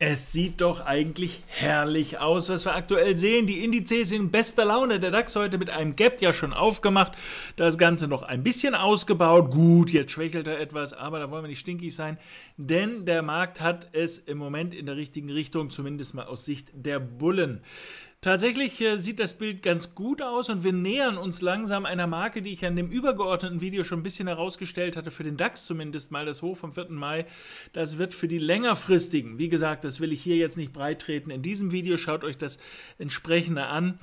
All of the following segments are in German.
Es sieht doch eigentlich herrlich aus, was wir aktuell sehen. Die Indizes in bester Laune. Der DAX heute mit einem Gap ja schon aufgemacht. Das Ganze noch ein bisschen ausgebaut. Gut, jetzt schwächelt er etwas, aber da wollen wir nicht stinkig sein. Denn der Markt hat es im Moment in der richtigen Richtung, zumindest mal aus Sicht der Bullen. Tatsächlich äh, sieht das Bild ganz gut aus und wir nähern uns langsam einer Marke, die ich an dem übergeordneten Video schon ein bisschen herausgestellt hatte, für den DAX zumindest mal, das Hoch vom 4. Mai. Das wird für die längerfristigen, wie gesagt, das will ich hier jetzt nicht breit treten. In diesem Video schaut euch das entsprechende an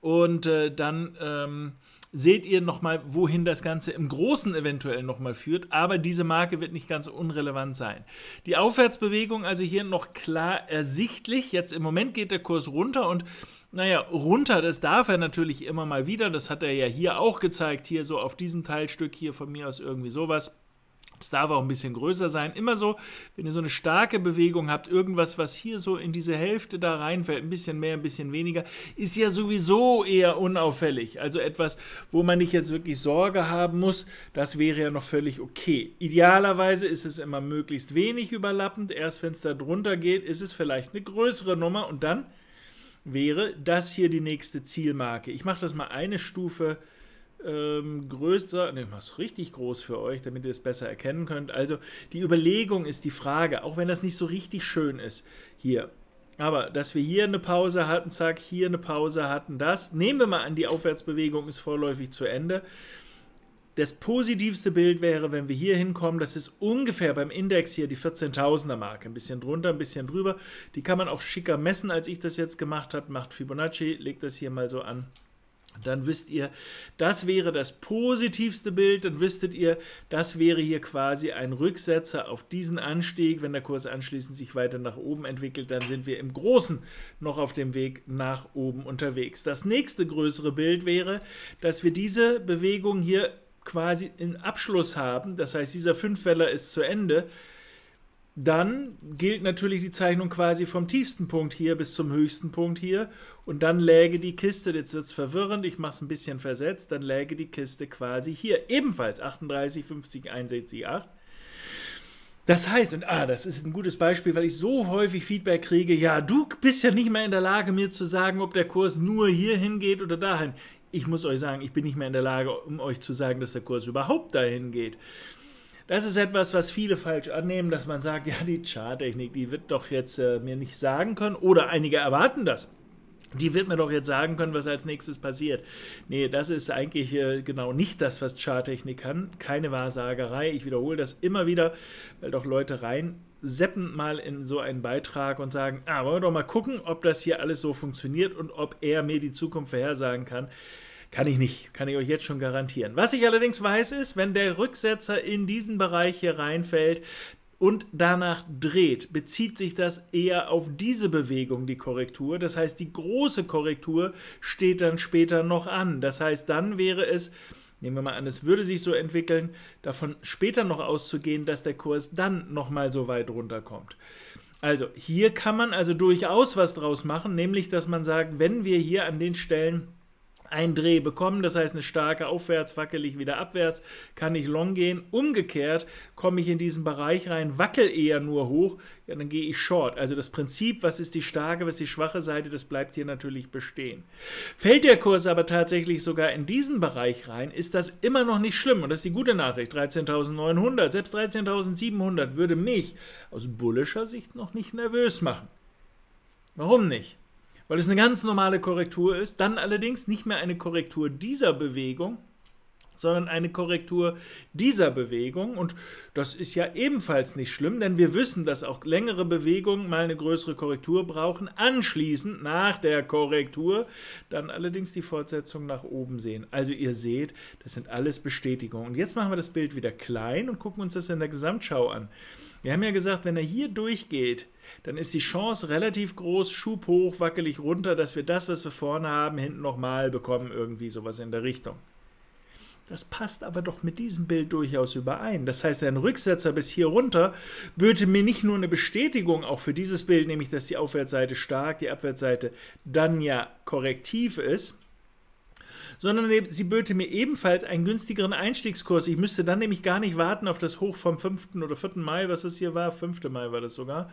und äh, dann. Ähm, seht ihr nochmal, wohin das Ganze im Großen eventuell nochmal führt. Aber diese Marke wird nicht ganz unrelevant sein. Die Aufwärtsbewegung also hier noch klar ersichtlich. Jetzt im Moment geht der Kurs runter und naja, runter, das darf er natürlich immer mal wieder. Das hat er ja hier auch gezeigt, hier so auf diesem Teilstück hier von mir aus irgendwie sowas. Es darf auch ein bisschen größer sein. Immer so, wenn ihr so eine starke Bewegung habt, irgendwas, was hier so in diese Hälfte da reinfällt, ein bisschen mehr, ein bisschen weniger, ist ja sowieso eher unauffällig. Also etwas, wo man nicht jetzt wirklich Sorge haben muss, das wäre ja noch völlig okay. Idealerweise ist es immer möglichst wenig überlappend. Erst wenn es da drunter geht, ist es vielleicht eine größere Nummer und dann wäre das hier die nächste Zielmarke. Ich mache das mal eine Stufe ähm, größer, ne, mach's richtig groß für euch, damit ihr es besser erkennen könnt. Also die Überlegung ist die Frage, auch wenn das nicht so richtig schön ist hier. Aber dass wir hier eine Pause hatten, zack, hier eine Pause hatten, das. Nehmen wir mal an, die Aufwärtsbewegung ist vorläufig zu Ende. Das positivste Bild wäre, wenn wir hier hinkommen, das ist ungefähr beim Index hier die 14.000er Marke, ein bisschen drunter, ein bisschen drüber. Die kann man auch schicker messen, als ich das jetzt gemacht habe. Macht Fibonacci, legt das hier mal so an dann wisst ihr, das wäre das positivste Bild, dann wüsstet ihr, das wäre hier quasi ein Rücksetzer auf diesen Anstieg. Wenn der Kurs anschließend sich weiter nach oben entwickelt, dann sind wir im Großen noch auf dem Weg nach oben unterwegs. Das nächste größere Bild wäre, dass wir diese Bewegung hier quasi in Abschluss haben. Das heißt, dieser Fünfweller ist zu Ende dann gilt natürlich die Zeichnung quasi vom tiefsten Punkt hier bis zum höchsten Punkt hier. Und dann läge die Kiste, jetzt wird es verwirrend, ich mache es ein bisschen versetzt, dann läge die Kiste quasi hier. Ebenfalls 38, 50, 61, 8. Das heißt, und ah, das ist ein gutes Beispiel, weil ich so häufig Feedback kriege, ja, du bist ja nicht mehr in der Lage, mir zu sagen, ob der Kurs nur hier hingeht oder dahin. Ich muss euch sagen, ich bin nicht mehr in der Lage, um euch zu sagen, dass der Kurs überhaupt dahin geht. Das ist etwas, was viele falsch annehmen, dass man sagt, ja, die Charttechnik, die wird doch jetzt äh, mir nicht sagen können oder einige erwarten das. Die wird mir doch jetzt sagen können, was als nächstes passiert. Nee, das ist eigentlich äh, genau nicht das, was Charttechnik kann. Keine Wahrsagerei. Ich wiederhole das immer wieder, weil doch Leute rein seppen mal in so einen Beitrag und sagen, ah, wollen wir doch mal gucken, ob das hier alles so funktioniert und ob er mir die Zukunft vorhersagen kann. Kann ich nicht, kann ich euch jetzt schon garantieren. Was ich allerdings weiß ist, wenn der Rücksetzer in diesen Bereich hier reinfällt, und danach dreht, bezieht sich das eher auf diese Bewegung, die Korrektur. Das heißt, die große Korrektur steht dann später noch an. Das heißt, dann wäre es, nehmen wir mal an, es würde sich so entwickeln, davon später noch auszugehen, dass der Kurs dann nochmal so weit runterkommt. Also hier kann man also durchaus was draus machen, nämlich dass man sagt, wenn wir hier an den Stellen einen Dreh bekommen, das heißt eine starke aufwärts, ich wieder abwärts, kann ich long gehen. Umgekehrt komme ich in diesen Bereich rein, wackel eher nur hoch, ja, dann gehe ich short. Also das Prinzip, was ist die starke, was ist die schwache Seite, das bleibt hier natürlich bestehen. Fällt der Kurs aber tatsächlich sogar in diesen Bereich rein, ist das immer noch nicht schlimm und das ist die gute Nachricht. 13.900, selbst 13.700 würde mich aus bullischer Sicht noch nicht nervös machen. Warum nicht? weil es eine ganz normale Korrektur ist, dann allerdings nicht mehr eine Korrektur dieser Bewegung, sondern eine Korrektur dieser Bewegung. Und das ist ja ebenfalls nicht schlimm, denn wir wissen, dass auch längere Bewegungen mal eine größere Korrektur brauchen. Anschließend nach der Korrektur dann allerdings die Fortsetzung nach oben sehen. Also ihr seht, das sind alles Bestätigungen. Und jetzt machen wir das Bild wieder klein und gucken uns das in der Gesamtschau an. Wir haben ja gesagt, wenn er hier durchgeht, dann ist die Chance relativ groß, Schub hoch, wackelig runter, dass wir das, was wir vorne haben, hinten nochmal bekommen, irgendwie sowas in der Richtung. Das passt aber doch mit diesem Bild durchaus überein. Das heißt, ein Rücksetzer bis hier runter böte mir nicht nur eine Bestätigung auch für dieses Bild, nämlich dass die Aufwärtsseite stark, die Abwärtsseite dann ja korrektiv ist, sondern sie böte mir ebenfalls einen günstigeren Einstiegskurs. Ich müsste dann nämlich gar nicht warten auf das Hoch vom 5. oder 4. Mai, was es hier war, 5. Mai war das sogar,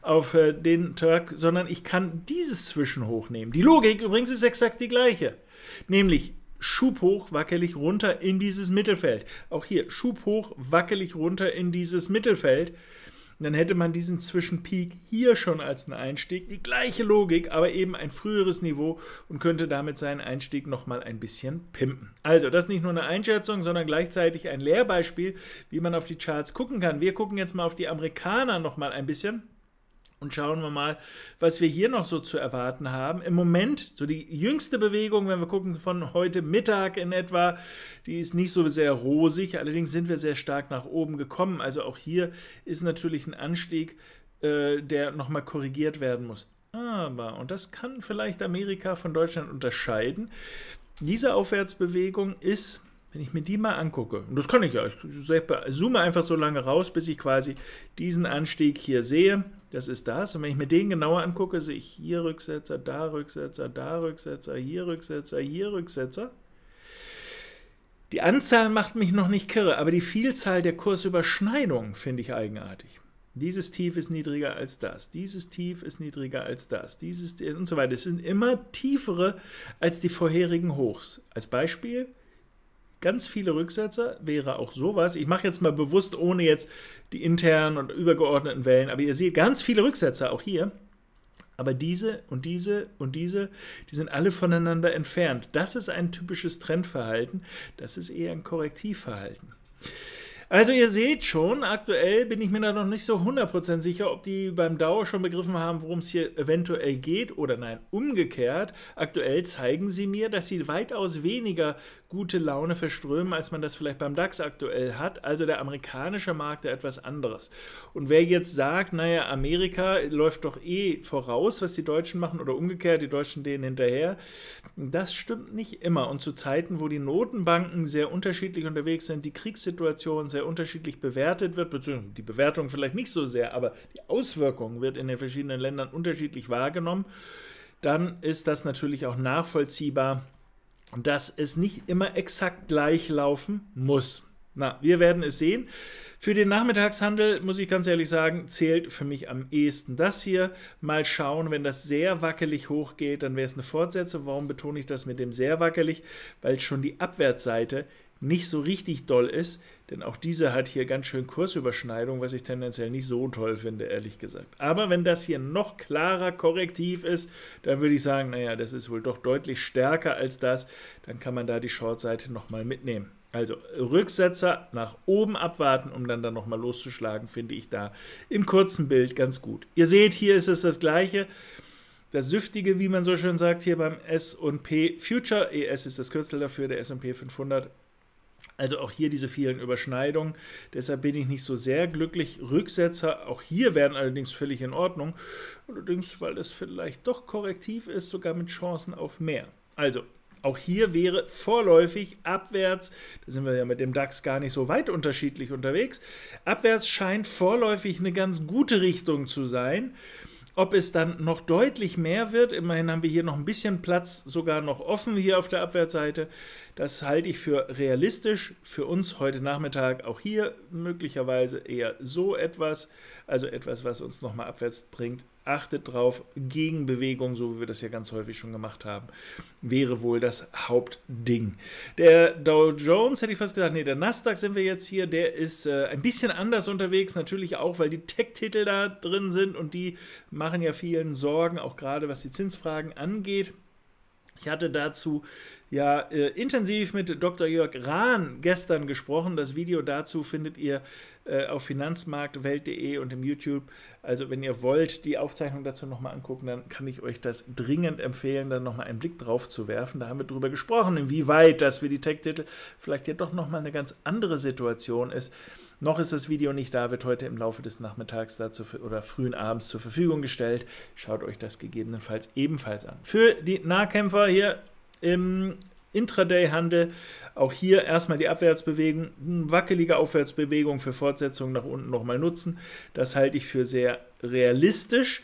auf äh, den Turk, sondern ich kann dieses Zwischenhoch nehmen. Die Logik übrigens ist exakt die gleiche. Nämlich Schub hoch, wackelig runter in dieses Mittelfeld. Auch hier Schub hoch, wackelig runter in dieses Mittelfeld. dann hätte man diesen Zwischenpeak hier schon als einen Einstieg. Die gleiche Logik, aber eben ein früheres Niveau und könnte damit seinen Einstieg nochmal ein bisschen pimpen. Also, das ist nicht nur eine Einschätzung, sondern gleichzeitig ein Lehrbeispiel, wie man auf die Charts gucken kann. Wir gucken jetzt mal auf die Amerikaner nochmal ein bisschen und schauen wir mal, was wir hier noch so zu erwarten haben. Im Moment, so die jüngste Bewegung, wenn wir gucken von heute Mittag in etwa, die ist nicht so sehr rosig, allerdings sind wir sehr stark nach oben gekommen. Also auch hier ist natürlich ein Anstieg, äh, der nochmal korrigiert werden muss. Aber, und das kann vielleicht Amerika von Deutschland unterscheiden, diese Aufwärtsbewegung ist wenn ich mir die mal angucke, und das kann ich ja, ich zoome einfach so lange raus, bis ich quasi diesen Anstieg hier sehe das ist das. Und wenn ich mir den genauer angucke, sehe ich hier Rücksetzer, da Rücksetzer, da Rücksetzer, hier Rücksetzer, hier Rücksetzer. Die Anzahl macht mich noch nicht kirre, aber die Vielzahl der Kursüberschneidungen finde ich eigenartig. Dieses Tief ist niedriger als das, dieses Tief ist niedriger als das, dieses und so weiter. Es sind immer tiefere als die vorherigen Hochs. Als Beispiel, ganz viele Rücksetzer wäre auch sowas. Ich mache jetzt mal bewusst, ohne jetzt die internen und übergeordneten Wellen, aber ihr seht ganz viele Rücksetzer auch hier. Aber diese und diese und diese, die sind alle voneinander entfernt. Das ist ein typisches Trendverhalten. Das ist eher ein Korrektivverhalten. Also ihr seht schon, aktuell bin ich mir da noch nicht so 100% sicher, ob die beim Dauer schon begriffen haben, worum es hier eventuell geht oder nein. Umgekehrt, aktuell zeigen sie mir, dass sie weitaus weniger gute Laune verströmen, als man das vielleicht beim DAX aktuell hat. Also der amerikanische Markt ja etwas anderes. Und wer jetzt sagt, naja, Amerika läuft doch eh voraus, was die Deutschen machen oder umgekehrt, die Deutschen denen hinterher, das stimmt nicht immer. Und zu Zeiten, wo die Notenbanken sehr unterschiedlich unterwegs sind, die Kriegssituationen sehr unterschiedlich bewertet wird, beziehungsweise die Bewertung vielleicht nicht so sehr, aber die Auswirkung wird in den verschiedenen Ländern unterschiedlich wahrgenommen, dann ist das natürlich auch nachvollziehbar, dass es nicht immer exakt gleich laufen muss. Na, wir werden es sehen. Für den Nachmittagshandel, muss ich ganz ehrlich sagen, zählt für mich am ehesten das hier. Mal schauen, wenn das sehr wackelig hochgeht, dann wäre es eine Fortsetzung. Warum betone ich das mit dem sehr wackelig? Weil schon die Abwärtsseite nicht so richtig doll ist, denn auch diese hat hier ganz schön Kursüberschneidung, was ich tendenziell nicht so toll finde, ehrlich gesagt. Aber wenn das hier noch klarer korrektiv ist, dann würde ich sagen, naja, das ist wohl doch deutlich stärker als das, dann kann man da die Shortseite nochmal mitnehmen. Also Rücksetzer nach oben abwarten, um dann da nochmal loszuschlagen, finde ich da im kurzen Bild ganz gut. Ihr seht, hier ist es das Gleiche das Süftige, wie man so schön sagt, hier beim S&P Future. ES ist das Kürzel dafür, der S&P 500 also auch hier diese vielen Überschneidungen. Deshalb bin ich nicht so sehr glücklich. Rücksetzer auch hier werden allerdings völlig in Ordnung. Allerdings, weil es vielleicht doch korrektiv ist, sogar mit Chancen auf mehr. Also auch hier wäre vorläufig abwärts, da sind wir ja mit dem DAX gar nicht so weit unterschiedlich unterwegs, abwärts scheint vorläufig eine ganz gute Richtung zu sein. Ob es dann noch deutlich mehr wird, immerhin haben wir hier noch ein bisschen Platz sogar noch offen hier auf der Abwärtsseite, das halte ich für realistisch. Für uns heute Nachmittag auch hier möglicherweise eher so etwas also etwas, was uns nochmal abwärts bringt. Achtet drauf, Gegenbewegung, so wie wir das ja ganz häufig schon gemacht haben, wäre wohl das Hauptding. Der Dow Jones, hätte ich fast gesagt, nee, der Nasdaq sind wir jetzt hier, der ist äh, ein bisschen anders unterwegs, natürlich auch, weil die Tech-Titel da drin sind und die machen ja vielen Sorgen, auch gerade was die Zinsfragen angeht. Ich hatte dazu ja äh, intensiv mit Dr. Jörg Rahn gestern gesprochen. Das Video dazu findet ihr äh, auf finanzmarktwelt.de und im YouTube. Also wenn ihr wollt, die Aufzeichnung dazu nochmal angucken, dann kann ich euch das dringend empfehlen, dann nochmal einen Blick drauf zu werfen. Da haben wir drüber gesprochen, inwieweit das für die Tech-Titel vielleicht ja doch nochmal eine ganz andere Situation ist. Noch ist das Video nicht da, wird heute im Laufe des Nachmittags dazu oder frühen Abends zur Verfügung gestellt. Schaut euch das gegebenenfalls ebenfalls an. Für die Nahkämpfer hier im Intraday-Handel. Auch hier erstmal die Abwärtsbewegung, wackelige Aufwärtsbewegung für Fortsetzung nach unten nochmal nutzen. Das halte ich für sehr realistisch.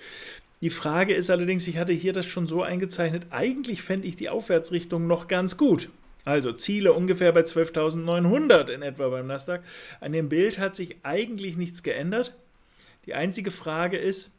Die Frage ist allerdings, ich hatte hier das schon so eingezeichnet, eigentlich fände ich die Aufwärtsrichtung noch ganz gut. Also Ziele ungefähr bei 12.900 in etwa beim Nasdaq. An dem Bild hat sich eigentlich nichts geändert. Die einzige Frage ist,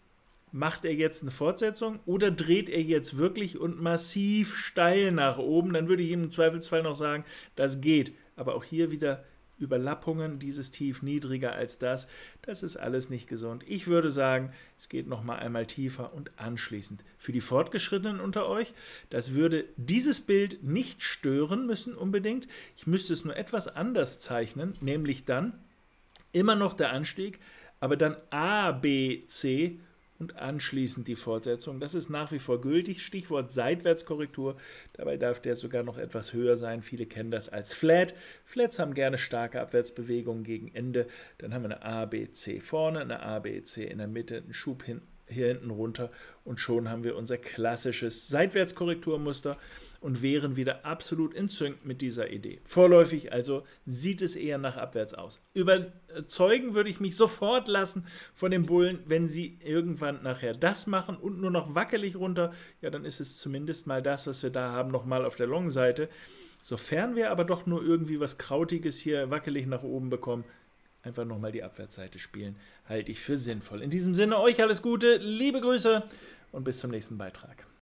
macht er jetzt eine Fortsetzung oder dreht er jetzt wirklich und massiv steil nach oben? Dann würde ich ihm im Zweifelsfall noch sagen, das geht. Aber auch hier wieder Überlappungen, dieses Tief niedriger als das. Das ist alles nicht gesund. Ich würde sagen, es geht noch mal einmal tiefer und anschließend. Für die Fortgeschrittenen unter euch, das würde dieses Bild nicht stören müssen unbedingt. Ich müsste es nur etwas anders zeichnen, nämlich dann immer noch der Anstieg, aber dann A, B, C und anschließend die Fortsetzung. Das ist nach wie vor gültig. Stichwort Seitwärtskorrektur. Dabei darf der sogar noch etwas höher sein. Viele kennen das als Flat. Flats haben gerne starke Abwärtsbewegungen gegen Ende. Dann haben wir eine ABC vorne, eine ABC in der Mitte, einen Schub hinten hier hinten runter und schon haben wir unser klassisches Seitwärtskorrekturmuster und wären wieder absolut in Sync mit dieser Idee. Vorläufig also sieht es eher nach abwärts aus. Überzeugen würde ich mich sofort lassen von den Bullen, wenn sie irgendwann nachher das machen und nur noch wackelig runter, ja, dann ist es zumindest mal das, was wir da haben, nochmal auf der Long-Seite. Sofern wir aber doch nur irgendwie was Krautiges hier wackelig nach oben bekommen, einfach nochmal die Abwehrseite spielen, halte ich für sinnvoll. In diesem Sinne euch alles Gute, liebe Grüße und bis zum nächsten Beitrag.